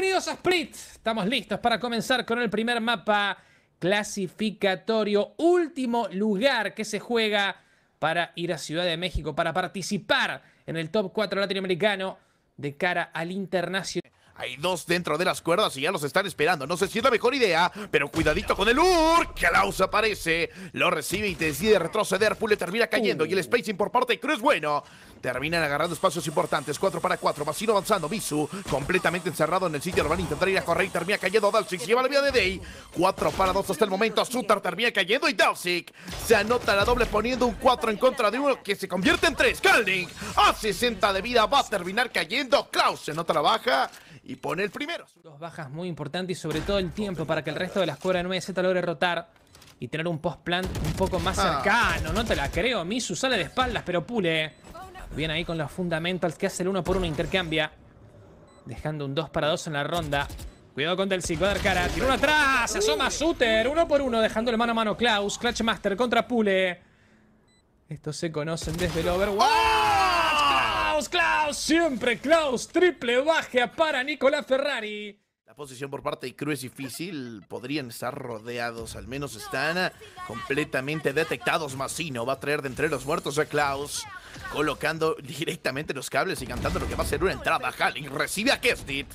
Bienvenidos a Split. Estamos listos para comenzar con el primer mapa clasificatorio. Último lugar que se juega para ir a Ciudad de México, para participar en el top 4 latinoamericano de cara al internacional. Hay dos dentro de las cuerdas y ya los están esperando. No sé si es la mejor idea, pero cuidadito con el UR. Klaus aparece, lo recibe y decide retroceder. Pule termina cayendo y el uh. spacing por parte de Cruz, bueno, terminan agarrando espacios importantes. 4 para 4, Vacino avanzando. Bisu completamente encerrado en el sitio. Lo Van a intentar ir a correr y termina cayendo. Dalsic lleva la vida de Day. 4 para 2 hasta el momento. Sutar termina cayendo y Dalsik se anota la doble poniendo un 4 en contra de uno que se convierte en 3. Kalding a 60 de vida va a terminar cayendo. Klaus se nota la baja y pone el primero. Dos bajas muy importantes y sobre todo el tiempo para que el resto de la escuadra 9Z logre rotar y tener un post plant un poco más ah. cercano. No te la creo, Misu sale de espaldas, pero pule. Bien ahí con los fundamentals que hace el 1 por uno intercambia. Dejando un 2 para 2 en la ronda. Cuidado con del psico cara. Tira uno atrás, se asoma Suter. Uno por uno, dejándole mano a mano Klaus. Clutch Master contra Pule. Estos se conocen desde el overwatch. Klaus, siempre Klaus, triple baja para Nicolás Ferrari. La posición por parte de Cruz es difícil, podrían estar rodeados, al menos están ah, completamente detectados. Massino va a traer de entre los muertos a Klaus, colocando directamente los cables y cantando lo que va a ser una entrada. Halling recibe a Kestit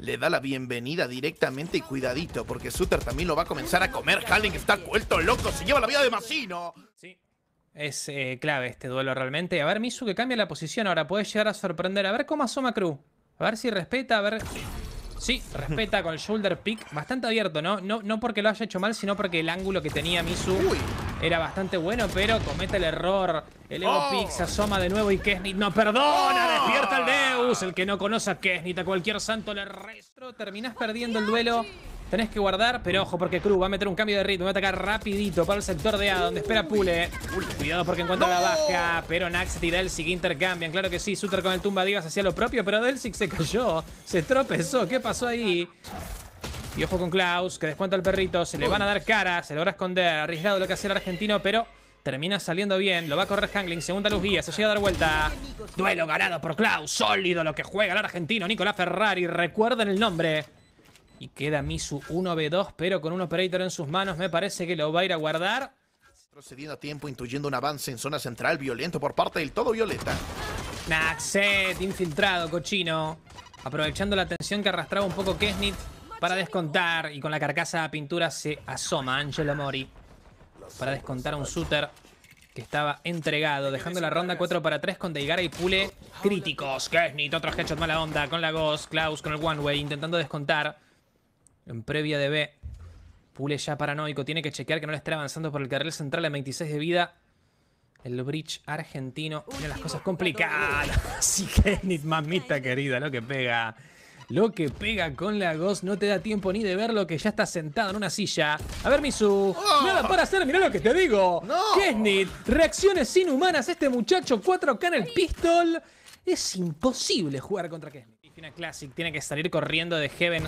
le da la bienvenida directamente y cuidadito, porque Sutter también lo va a comenzar a comer. Halling está vuelto loco, se lleva la vida de Massino. Sí. Es eh, clave este duelo realmente. A ver, Misu que cambia la posición ahora. Puede llegar a sorprender. A ver cómo asoma Crew. A ver si respeta. A ver... Sí, respeta con el shoulder pick. Bastante abierto, ¿no? ¿no? No porque lo haya hecho mal, sino porque el ángulo que tenía Misu era bastante bueno, pero comete el error. El ego oh. pick se asoma de nuevo y Kesnit no perdona. Oh. Despierta el Deus. El que no conoce a Kesnit, a cualquier santo le restro. terminas perdiendo el duelo. Tenés que guardar, pero ojo, porque Cruz va a meter un cambio de ritmo. Va a atacar rapidito para el sector de A, donde espera Pule. cuidado porque encuentra la baja. Pero Naxit y Delsic intercambian. Claro que sí, Suter con el tumba Divas hacía lo propio, pero Delsic se cayó. Se tropezó. ¿Qué pasó ahí? Y ojo con Klaus, que descuenta al perrito. Se le van a dar cara, se logra esconder. Arriesgado lo que hacía el argentino, pero termina saliendo bien. Lo va a correr Hangling, segunda luz guía, se llega a dar vuelta. Duelo ganado por Klaus. Sólido lo que juega el argentino, Nicolás Ferrari. Recuerden el nombre. Y queda Misu 1v2, pero con un Operator en sus manos. Me parece que lo va a ir a guardar. Procediendo a tiempo, intuyendo un avance en zona central violento por parte del todo Violeta. Naxet, infiltrado, cochino. Aprovechando la tensión que arrastraba un poco Kesnit para descontar. Y con la carcasa de pintura se asoma Angelo Mori. Para descontar a un shooter que estaba entregado, dejando la ronda 4 para 3 con Deigara y Pule críticos. Kesnit, otro headshot mala onda con la Ghost, Klaus con el One Way, intentando descontar en previa de B. Pule ya paranoico, tiene que chequear que no le esté avanzando por el carril central a 26 de vida. El bridge argentino tiene las cosas complicadas. sí, Kesnit, mamita querida, lo que pega. Lo que pega con la Ghost no te da tiempo ni de verlo que ya está sentado en una silla. A ver, Misu. Oh. Nada para hacer, mirá lo que te digo. No. Kesnit, reacciones inhumanas. Este muchacho 4K en el pistol. Es imposible jugar contra Kesnit. Classic tiene que salir corriendo de Heaven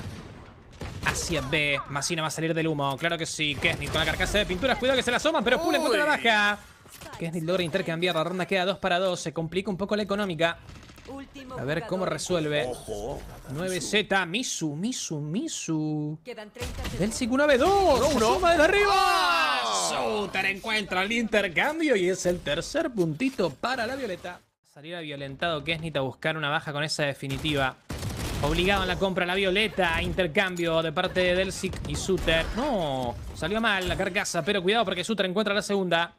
hacia B. Masina va a salir del humo. Claro que sí. Kesnit con la carcasa de pinturas. Cuidado que se la asoman, pero un encuentra la baja. Kesnit logra intercambiar. La ronda queda 2 para 2. Se complica un poco la económica. A ver cómo resuelve. 9Z. Misu, Misu, Misu. del una b 2. Suma de arriba. Ah. Super encuentra el intercambio y es el tercer puntito para la Violeta. Salir violentado Kesnit a buscar una baja con esa definitiva. Obligado en la compra la Violeta. Intercambio de parte de Delsic y Suter. No, salió mal la carcasa, pero cuidado porque Suter encuentra la segunda.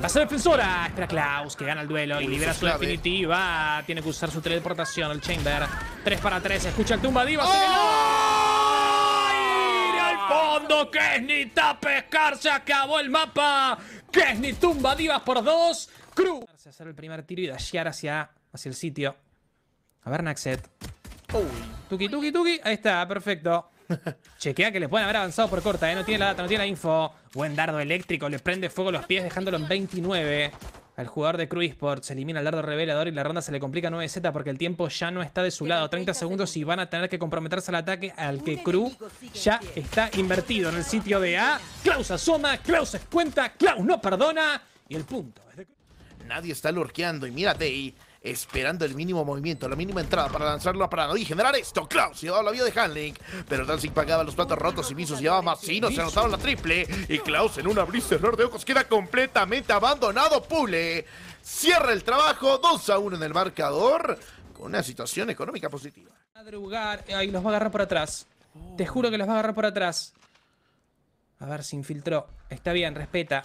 La defensora. Espera Klaus, que gana el duelo y libera su definitiva. Tiene que usar su teleportación, el Chamber. Tres para tres, Escucha el tumba divas ¡Oh! al fondo! ¡Que es ni pescar! ¡Se acabó el mapa! ¡Que es ni tumba divas por dos! ¡Cruz! Hacer el primer tiro y hacia, hacia el sitio. A ver, Naxet tuki, tuki, tuki. Ahí está, perfecto. Chequea que les pueden haber avanzado por corta, ¿eh? No tiene la data, no tiene la info. Buen dardo eléctrico, le prende fuego los pies dejándolo en 29. Al jugador de Crew Esports se elimina el dardo revelador y la ronda se le complica 9Z porque el tiempo ya no está de su lado. 30 segundos y van a tener que comprometerse al ataque al que Cru ya está invertido en el sitio de A. Klaus asoma, Klaus cuenta, Klaus no perdona y el punto. Nadie está lurkeando y mírate ahí esperando el mínimo movimiento, la mínima entrada para lanzarlo a Prado y generar esto. Klaus llevaba la vía de handling pero Dancing pagaba los platos rotos y misos llevaba más Sino, se anotaba la triple. Y Klaus en un abrir cerrar de ojos queda completamente abandonado. Pule cierra el trabajo, 2 a 1 en el marcador, con una situación económica positiva. ahí los va a agarrar por atrás. Te juro que los va a agarrar por atrás. A ver, si infiltró. Está bien, respeta.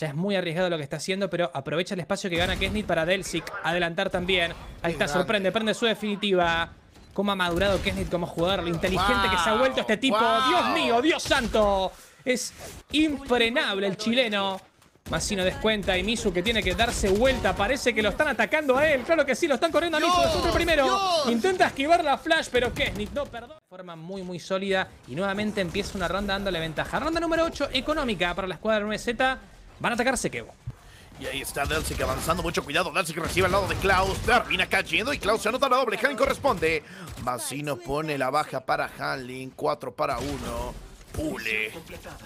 Ya es muy arriesgado lo que está haciendo, pero aprovecha el espacio que gana Kesnit para Delsic. Adelantar también. Ahí está, sorprende, prende su definitiva. Cómo ha madurado Kesnit como jugador, lo inteligente que se ha vuelto este tipo. Dios mío, Dios santo. Es imprenable el chileno. no descuenta y Misu que tiene que darse vuelta. Parece que lo están atacando a él. Claro que sí, lo están corriendo a Misu. otro primero. Intenta esquivar la flash, pero Kesnit no perdona. Forma muy, muy sólida. Y nuevamente empieza una ronda dándole ventaja. Ronda número 8, económica para la escuadra 9Z. Van a atacar Sekebo. Y ahí está que avanzando, mucho cuidado. Delsic recibe al lado de Klaus. Termina cayendo y Klaus se anota la doble. Hanlin corresponde. Vacino pone la baja para Hanlin. 4 para 1. Pule.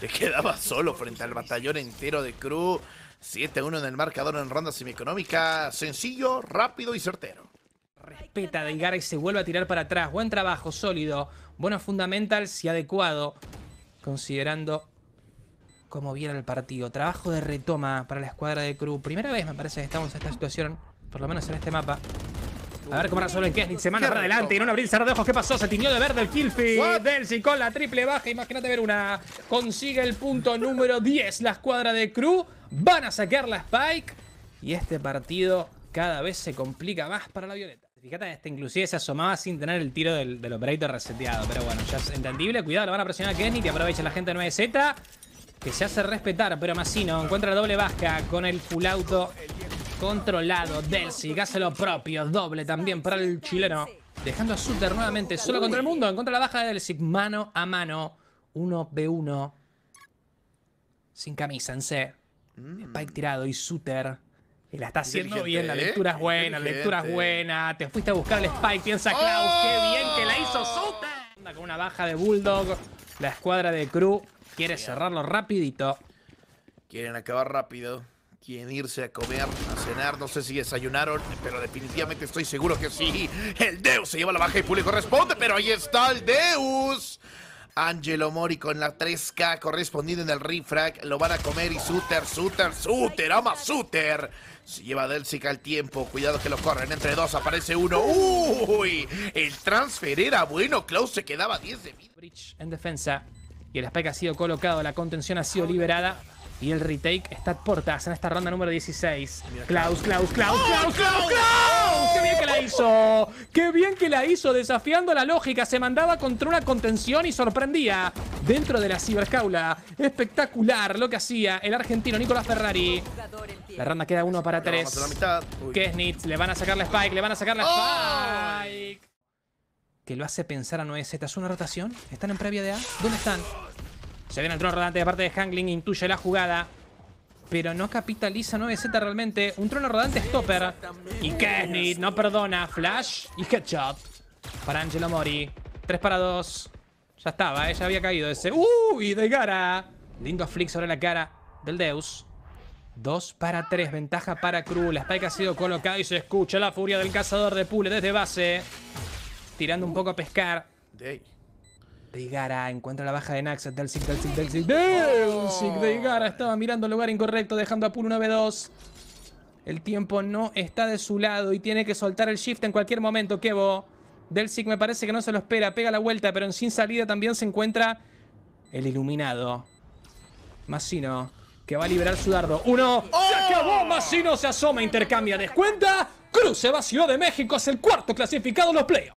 Le quedaba solo frente al batallón entero de Crew. 7-1 en el marcador en ronda semieconómica. Sencillo, rápido y certero. Respeta a y se vuelve a tirar para atrás. Buen trabajo, sólido. Buenos fundamentals y adecuado. Considerando ...como viene el partido. Trabajo de retoma para la escuadra de Crew. Primera vez me parece que estamos en esta situación, por lo menos en este mapa. A ver cómo resuelven Kesnit. Se manda adelante. Y no un abrir cerrar de ojos. ¿Qué pasó? Se tiñó de verde el Kilfi. Delsi con la triple baja. Imagínate ver una. Consigue el punto número 10. La escuadra de Crew. Van a sacar la Spike. Y este partido cada vez se complica más para la Violeta. Fíjate, esta inclusive se asomaba sin tener el tiro del, los operator reseteado. Pero bueno, ya es entendible. Cuidado, lo van a presionar a Kesnit y aprovecha la gente 9Z que se hace respetar, pero Massino encuentra doble vasca con el full auto controlado. Delsi, hace lo propio, doble también para el chileno. Dejando a Suter nuevamente solo contra el mundo, encuentra la baja de Delsi, mano a mano, 1v1. Sin camisa en C. Mm. Spike tirado y Suter y la está haciendo bien, la eh. lectura es buena, la lectura es buena. Te fuiste a buscar el Spike, piensa Klaus, qué bien que la hizo Suter. Con una baja de Bulldog. La escuadra de Crew quiere cerrarlo rapidito. Quieren acabar rápido. Quieren irse a comer, a cenar, no sé si desayunaron, pero definitivamente estoy seguro que sí. El Deus se lleva la baja y público responde, pero ahí está el Deus. Angelo Mori con la 3K correspondiente en el refrag. Lo van a comer y Suter, Suter, Suter, ama Suter. Se lleva Delsica al tiempo. Cuidado que lo corren. Entre dos aparece uno. ¡Uy! El transfer era bueno. Klaus se quedaba 10 de vida. en defensa. Y el aspecto ha sido colocado. La contención ha sido ah, liberada. Y el retake está por tasa en esta ronda número 16. Klaus, Klaus, ¡Oh, Klaus, Klaus, Klaus, Klaus. ¡Qué bien que la hizo! ¡Qué bien que la hizo! Desafiando la lógica, se mandaba contra una contención y sorprendía dentro de la cibercaula. Espectacular lo que hacía el argentino Nicolás Ferrari. La ronda queda uno para tres. Nitz? le van a sacar la Spike, le van a sacar la ¡Oh! Spike. Que lo hace pensar a 9Z. ¿Es una rotación? ¿Están en previa de A? ¿Dónde están? Se viene el trono rodante de parte de Hangling, intuye la jugada. Pero no capitaliza 9Z realmente. Un trono rodante stopper. Y Kesnit no perdona. Flash y headshot. Para Angelo Mori. 3 para 2. Ya estaba, ella eh, había caído ese. ¡Uy! De cara. Lindo flick sobre la cara del Deus. 2 para 3, ventaja para Kru. La spike ha sido colocada y se escucha la furia del cazador de Pule desde base. Tirando un poco a pescar de Igara encuentra la baja de Naxx. Delsic, Delsic, Delsic, Delsic oh. de Igara. Estaba mirando el lugar incorrecto, dejando a Pul una B2. El tiempo no está de su lado y tiene que soltar el shift en cualquier momento, Kevo. Delsic me parece que no se lo espera, pega la vuelta, pero en sin salida también se encuentra el iluminado. Massino, que va a liberar su dardo. ¡Uno! ¡Se oh. acabó! Massino se asoma, intercambia, descuenta. Cruce va Ciudad de México, es el cuarto clasificado en los playoffs.